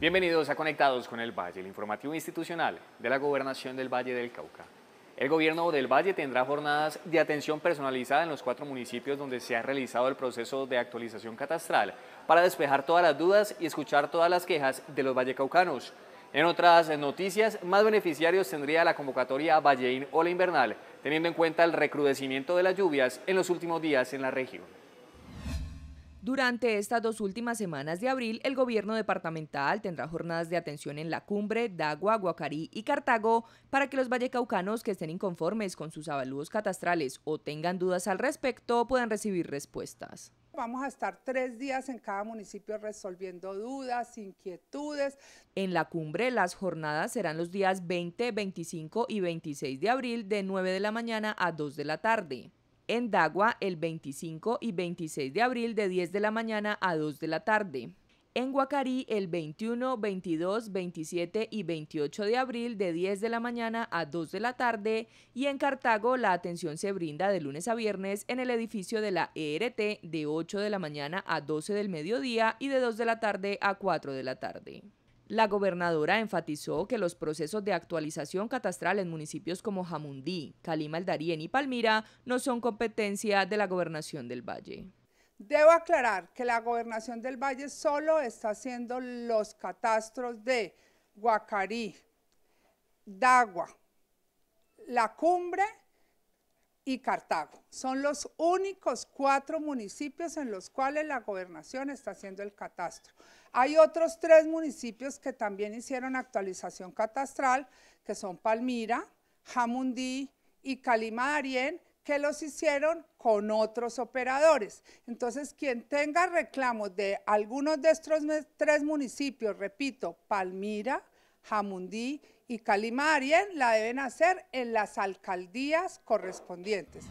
Bienvenidos a Conectados con el Valle, el informativo institucional de la Gobernación del Valle del Cauca. El gobierno del Valle tendrá jornadas de atención personalizada en los cuatro municipios donde se ha realizado el proceso de actualización catastral para despejar todas las dudas y escuchar todas las quejas de los vallecaucanos. En otras noticias, más beneficiarios tendría la convocatoria Valleín Ola Invernal, teniendo en cuenta el recrudecimiento de las lluvias en los últimos días en la región. Durante estas dos últimas semanas de abril, el gobierno departamental tendrá jornadas de atención en la cumbre, Dagua, Guacarí y Cartago para que los vallecaucanos que estén inconformes con sus avalúos catastrales o tengan dudas al respecto puedan recibir respuestas. Vamos a estar tres días en cada municipio resolviendo dudas, inquietudes. En la cumbre, las jornadas serán los días 20, 25 y 26 de abril de 9 de la mañana a 2 de la tarde en Dagua el 25 y 26 de abril de 10 de la mañana a 2 de la tarde. En Guacarí el 21, 22, 27 y 28 de abril de 10 de la mañana a 2 de la tarde y en Cartago la atención se brinda de lunes a viernes en el edificio de la ERT de 8 de la mañana a 12 del mediodía y de 2 de la tarde a 4 de la tarde. La gobernadora enfatizó que los procesos de actualización catastral en municipios como Jamundí, Calima el y Palmira no son competencia de la gobernación del Valle. Debo aclarar que la gobernación del Valle solo está haciendo los catastros de Guacarí, Dagua, La Cumbre y Cartago. Son los únicos cuatro municipios en los cuales la gobernación está haciendo el catastro. Hay otros tres municipios que también hicieron actualización catastral, que son Palmira, Jamundí y Calimarien que los hicieron con otros operadores. Entonces, quien tenga reclamos de algunos de estos tres municipios, repito, Palmira, Jamundí y Calima la deben hacer en las alcaldías correspondientes.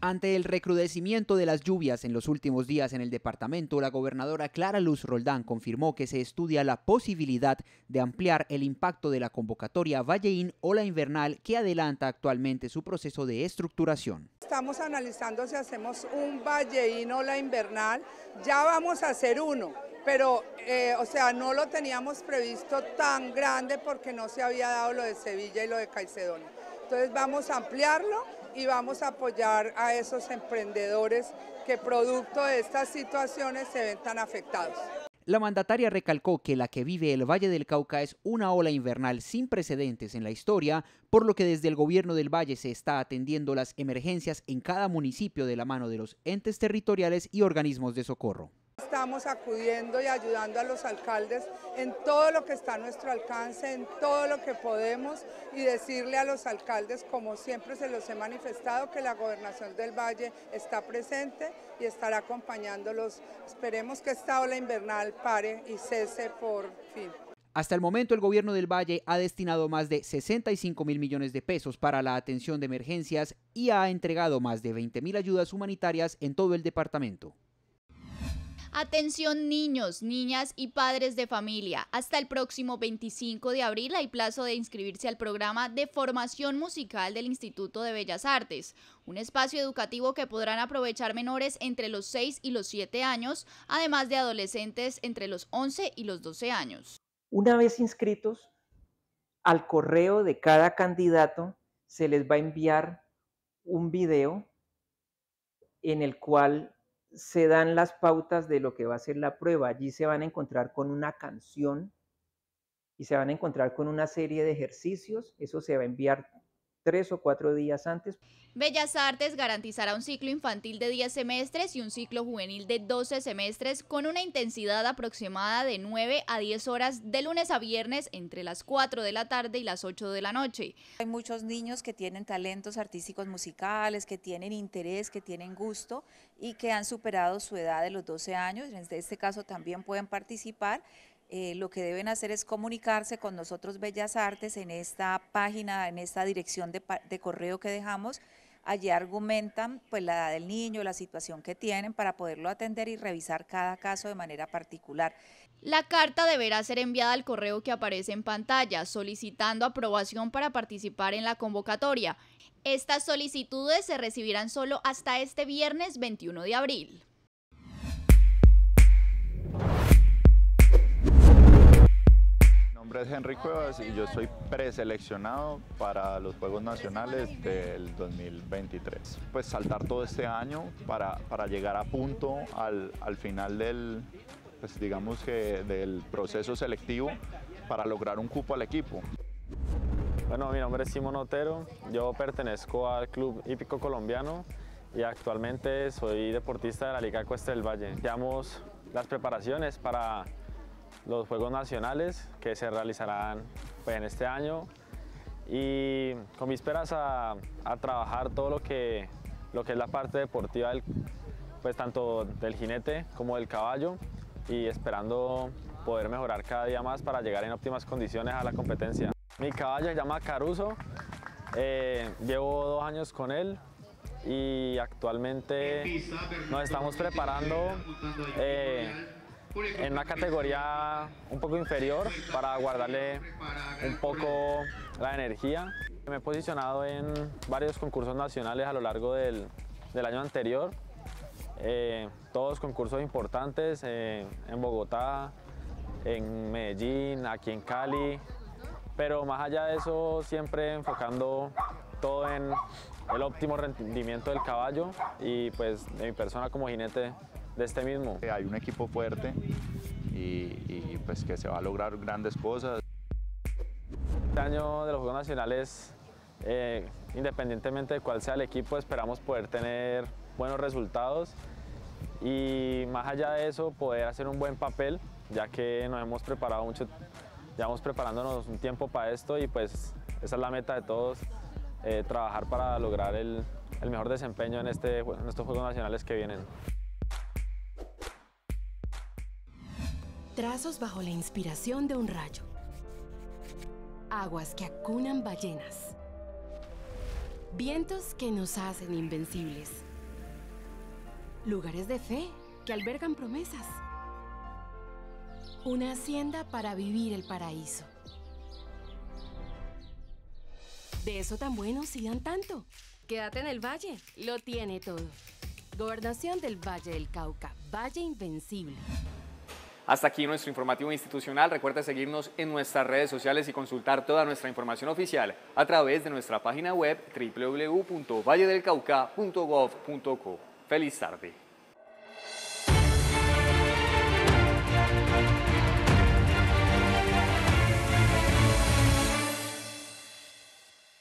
Ante el recrudecimiento de las lluvias en los últimos días en el departamento, la gobernadora Clara Luz Roldán confirmó que se estudia la posibilidad de ampliar el impacto de la convocatoria Valleín Ola Invernal que adelanta actualmente su proceso de estructuración. Estamos analizando si hacemos un Valleín Ola Invernal, ya vamos a hacer uno, pero eh, o sea, no lo teníamos previsto tan grande porque no se había dado lo de Sevilla y lo de Calcedonia. Entonces vamos a ampliarlo y vamos a apoyar a esos emprendedores que producto de estas situaciones se ven tan afectados. La mandataria recalcó que la que vive el Valle del Cauca es una ola invernal sin precedentes en la historia, por lo que desde el gobierno del Valle se está atendiendo las emergencias en cada municipio de la mano de los entes territoriales y organismos de socorro estamos acudiendo y ayudando a los alcaldes en todo lo que está a nuestro alcance, en todo lo que podemos y decirle a los alcaldes, como siempre se los he manifestado, que la gobernación del Valle está presente y estará acompañándolos. Esperemos que esta ola invernal pare y cese por fin. Hasta el momento el gobierno del Valle ha destinado más de 65 mil millones de pesos para la atención de emergencias y ha entregado más de 20 mil ayudas humanitarias en todo el departamento. Atención niños, niñas y padres de familia. Hasta el próximo 25 de abril hay plazo de inscribirse al programa de formación musical del Instituto de Bellas Artes, un espacio educativo que podrán aprovechar menores entre los 6 y los 7 años, además de adolescentes entre los 11 y los 12 años. Una vez inscritos, al correo de cada candidato se les va a enviar un video en el cual se dan las pautas de lo que va a ser la prueba. Allí se van a encontrar con una canción y se van a encontrar con una serie de ejercicios. Eso se va a enviar tres o cuatro días antes. Bellas Artes garantizará un ciclo infantil de 10 semestres y un ciclo juvenil de 12 semestres con una intensidad aproximada de 9 a 10 horas de lunes a viernes entre las 4 de la tarde y las 8 de la noche. Hay muchos niños que tienen talentos artísticos musicales, que tienen interés, que tienen gusto y que han superado su edad de los 12 años. En este caso también pueden participar eh, lo que deben hacer es comunicarse con nosotros Bellas Artes en esta página, en esta dirección de, correo que dejamos. Allí argumentan pues, la edad del niño, la situación que tienen para poderlo atender y revisar cada caso de manera particular. La carta deberá ser enviada al correo que aparece en pantalla, solicitando aprobación para participar en la convocatoria. Estas solicitudes se recibirán solo hasta este viernes 21 de abril. Mi nombre es Henry Cuevas y yo soy preseleccionado para los Juegos Nacionales del 2023. Pues saltar todo este año para, para llegar a punto al, final del, pues digamos que del proceso selectivo para lograr un cupo al equipo. Bueno, mi nombre es Simón Otero, yo pertenezco al Club Hípico Colombiano y actualmente soy deportista de la Liga Cuesta del Valle. Llevamos las preparaciones para los Juegos Nacionales que se realizarán pues, en este año y con vísperas a, a, trabajar todo lo que, lo que es la parte deportiva del, pues tanto del jinete como del caballo y esperando poder mejorar cada día más para llegar en óptimas condiciones a la competencia. Mi caballo se llama Caruso, eh, llevo dos años con él y actualmente nos estamos preparando en una categoría un poco inferior para guardarle un poco la energía. Me he posicionado en varios concursos nacionales a lo largo del, del año anterior, eh, todos concursos importantes eh, en Bogotá, en Medellín, aquí en Cali, pero más allá de eso siempre enfocando todo en el óptimo rendimiento del caballo y pues de mi persona como jinete de este mismo. Hay un equipo fuerte y, pues que se va a lograr grandes cosas. Este año de los Juegos Nacionales, eh, independientemente de cuál sea el equipo, esperamos poder tener buenos resultados y más allá de eso poder hacer un buen papel, ya que nos hemos preparado mucho, llevamos preparándonos un tiempo para esto y pues esa es la meta de todos, eh, trabajar para lograr el, mejor desempeño en, este, en estos Juegos Nacionales que vienen. Trazos bajo la inspiración de un rayo. Aguas que acunan ballenas. Vientos que nos hacen invencibles. Lugares de fe que albergan promesas. Una hacienda para vivir el paraíso. De eso tan bueno sigan tanto. Quédate en el valle, lo tiene todo. Gobernación del Valle del Cauca, Valle Invencible. Hasta aquí nuestro informativo institucional. Recuerda seguirnos en nuestras redes sociales y consultar toda nuestra información oficial a través de nuestra página web www.valledelcauca.gov.co. Feliz tarde.